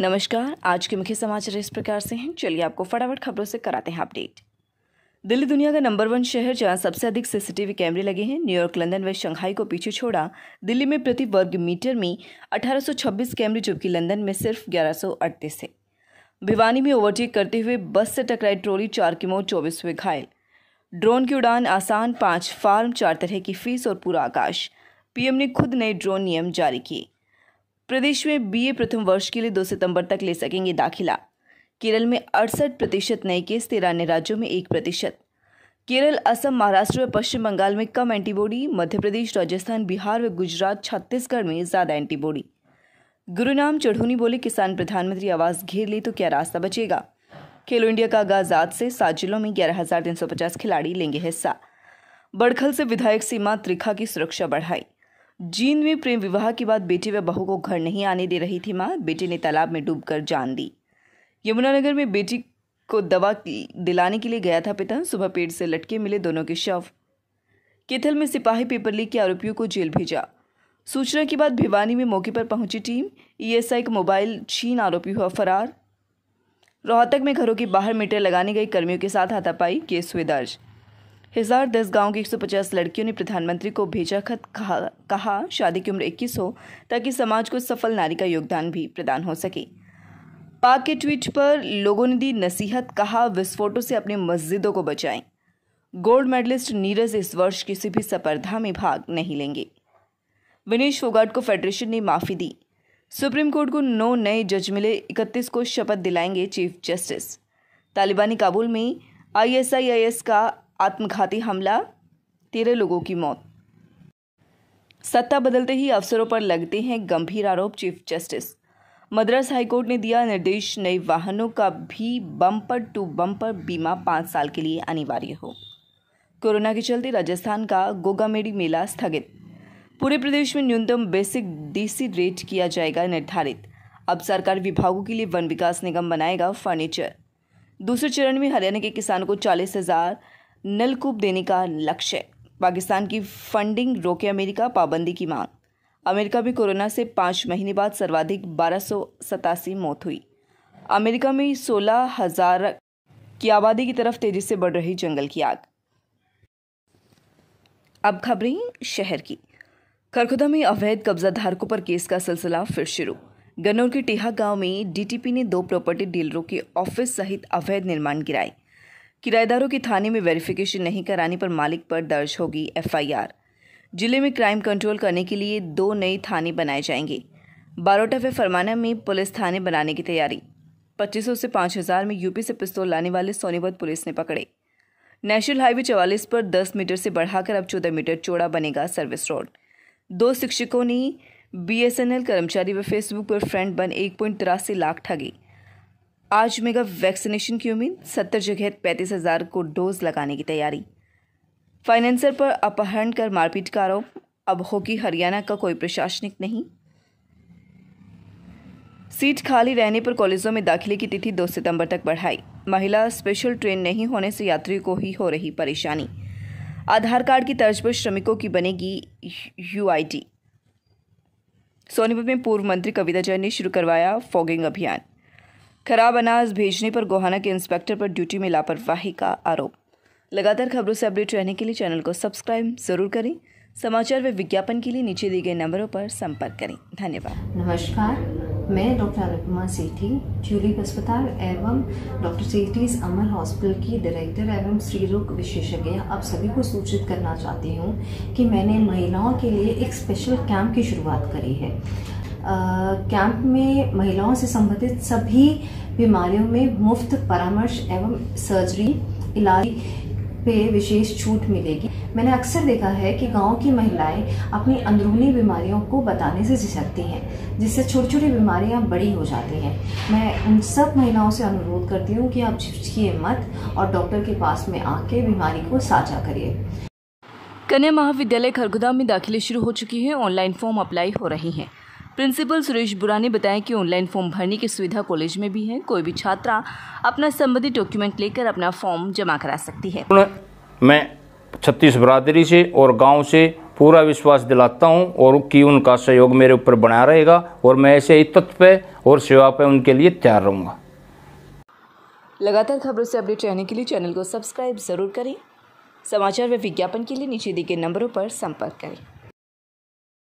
नमस्कार आज के मुख्य समाचार इस प्रकार से हैं चलिए आपको फटाफट खबरों से कराते हैं अपडेट दिल्ली दुनिया का नंबर वन शहर जहां सबसे अधिक सीसीटीवी कैमरे लगे हैं न्यूयॉर्क लंदन व शंघाई को पीछे छोड़ा दिल्ली में प्रति वर्ग मीटर में 1826 कैमरे जबकि लंदन में सिर्फ 1138 है भिवानी में ओवरटेक करते हुए बस से टकराई ट्रोली चार की मौत चौबीस हुए घायल ड्रोन की उड़ान आसान पाँच फार्म चार तरह की फीस और पूरा आकाश पीएम ने खुद नए ड्रोन नियम जारी किए प्रदेश में बीए प्रथम वर्ष के लिए 2 सितंबर तक ले सकेंगे दाखिला केरल में अड़सठ प्रतिशत नए केस तिरानवे राज्यों में एक प्रतिशत केरल असम महाराष्ट्र व पश्चिम बंगाल में कम एंटीबॉडी मध्य प्रदेश राजस्थान बिहार व गुजरात छत्तीसगढ़ में ज़्यादा एंटीबॉडी गुरुनाम चढ़ूनी बोले किसान प्रधानमंत्री आवास घेर ले तो क्या रास्ता बचेगा खेलो इंडिया का आगाज आज से सात जिलों में ग्यारह हजार तीन सौ पचास खिलाड़ी लेंगे हिस्सा बड़खल से विधायक सीमा त्रिखा की सुरक्षा बढ़ाई जींद में प्रेम विवाह के बाद बेटे व बहू को घर नहीं आने दे रही थी मां बेटे ने तालाब में डूबकर जान दी यमुनानगर में बेटी को दवा दिलाने के लिए गया था पिता सुबह पेड़ से लटके मिले दोनों के शव केथल में सिपाही पेपर लीक के आरोपियों को जेल भेजा सूचना के बाद भिवानी में मौके पर पहुंची टीम ईएसआई का मोबाइल छीन आरोपी हुआ फरार रोहतक में घरों के बाहर मीटर लगाने गई कर्मियों के साथ हाथापाई केस हुए दर्ज हिसार गांव की 150 लड़कियों ने प्रधानमंत्री को भेजा खत कहा, कहा शादी की उम्र 21 हो ताकि समाज को सफल नारी का योगदान भी प्रदान हो सके पाक के ट्वीट पर लोगों ने दी नसीहत कहा विस्फोटों से अपनी मस्जिदों को बचाएं गोल्ड मेडलिस्ट नीरज इस वर्ष किसी भी स्पर्धा में भाग नहीं लेंगे विनेश फोगाट को फेडरेशन ने माफ़ी दी सुप्रीम कोर्ट को नौ नए जज मिले इकतीस को शपथ दिलाएंगे चीफ जस्टिस तालिबानी काबुल में आईएसआईएस का आत्मघाती हमला तेरह लोगों की मौत सत्ता बदलते ही अफसरों पर लगते हैं गंभीर आरोप चीफ जस्टिस मद्रास हाईकोर्ट ने दिया निर्देश नए वाहनों का भी बम्पर टू बम्पर बीमा पाँच साल के लिए अनिवार्य हो कोरोना के चलते राजस्थान का गोगामेड़ी मेला स्थगित पूरे प्रदेश में न्यूनतम बेसिक डीसी रेट किया जाएगा निर्धारित अब सरकार विभागों के लिए वन विकास निगम बनाएगा फर्नीचर दूसरे चरण में हरियाणा के किसानों को चालीस हजार नलकूप देने का लक्ष्य पाकिस्तान की फंडिंग रोके अमेरिका पाबंदी की मांग अमेरिका में कोरोना से पाँच महीने बाद सर्वाधिक बारह मौत हुई अमेरिका में सोलह हजार की आबादी की तरफ तेजी से बढ़ रही जंगल की आग अब खबरें शहर की खरखुदा में अवैध कब्जा धारकों पर केस का सिलसिला फिर शुरू गन्नौर के टीहा गांव में डीटीपी ने दो प्रॉपर्टी डीलरों के ऑफिस सहित अवैध निर्माण गिराए किराएदारों की थाने में वेरिफिकेशन नहीं कराने पर मालिक पर दर्ज होगी एफआईआर जिले में क्राइम कंट्रोल करने के लिए दो नए थाने बनाए जाएंगे बारोटा व फरमाना में पुलिस थाने बनाने की तैयारी पच्चीस से हजार में यूपी से पिस्तौल लाने वाले सोनीपत पुलिस ने पकड़े नेशनल हाईवे चवालीस पर 10 मीटर से बढ़ाकर अब 14 मीटर चौड़ा बनेगा सर्विस रोड दो शिक्षकों ने बीएसएनएल कर्मचारी व फेसबुक पर फ्रेंड बन एक लाख ठगी आज मेगा वैक्सीनेशन की उम्मीद सत्तर जगह पैंतीस हज़ार को डोज लगाने की तैयारी फाइनेंसर पर अपहरण कर मारपीट का आरोप अब होगी हरियाणा का कोई प्रशासनिक नहीं सीट खाली रहने पर कॉलेजों में दाखिले की तिथि 2 सितंबर तक बढ़ाई महिला स्पेशल ट्रेन नहीं होने से यात्रियों को ही हो रही परेशानी आधार कार्ड की तर्ज पर श्रमिकों की बनेगी यूआईडी सोनीपत में पूर्व मंत्री कविता जैन ने शुरू करवाया फॉगिंग अभियान खराब अनाज भेजने पर गोहाना के इंस्पेक्टर पर ड्यूटी में लापरवाही का आरोप लगातार खबरों से अपडेट रहने के लिए चैनल को सब्सक्राइब जरूर करें समाचार व विज्ञापन के लिए नीचे दिए गए नंबरों पर संपर्क करें धन्यवाद नमस्कार मैं डॉक्टर अनुपमा सेठी ट्यूलिप अस्पताल एवं डॉक्टर सेठी अमर हॉस्पिटल की डायरेक्टर एवं स्त्री रोग विशेषज्ञ आप सभी को सूचित करना चाहती हूँ कि मैंने महिलाओं के लिए एक स्पेशल कैंप की शुरुआत करी है कैंप में महिलाओं से संबंधित सभी बीमारियों में मुफ्त परामर्श एवं सर्जरी इलाज पे विशेष छूट मिलेगी मैंने अक्सर देखा है कि गांव की महिलाएं अपनी अंदरूनी बीमारियों को बताने से झिझकती हैं जिससे छोटी छोटी बीमारियां बड़ी हो जाती हैं मैं उन सब महिलाओं से अनुरोध करती हूँ कि आप झिझकिए मत और डॉक्टर के पास में आके बीमारी को साझा करिए कन्या महाविद्यालय खरगुदा में दाखिले शुरू हो चुकी हैं ऑनलाइन फॉर्म अप्लाई हो रही हैं प्रिंसिपल सुरेश बुरा ने बताया कि ऑनलाइन फॉर्म भरने की सुविधा कॉलेज में भी है कोई भी छात्रा अपना संबंधित डॉक्यूमेंट लेकर अपना फॉर्म जमा करा सकती है मैं छत्तीस बरादरी से और गाँव से पूरा विश्वास दिलाता हूं और कि उनका सहयोग मेरे ऊपर बना रहेगा और मैं ऐसे ही तत्व पे और सेवा पे उनके लिए तैयार रहूँगा लगातार खबरों से अपडेट रहने के लिए चैनल को सब्सक्राइब ज़रूर करें समाचार व विज्ञापन के लिए नीचे दिए गए नंबरों पर संपर्क करें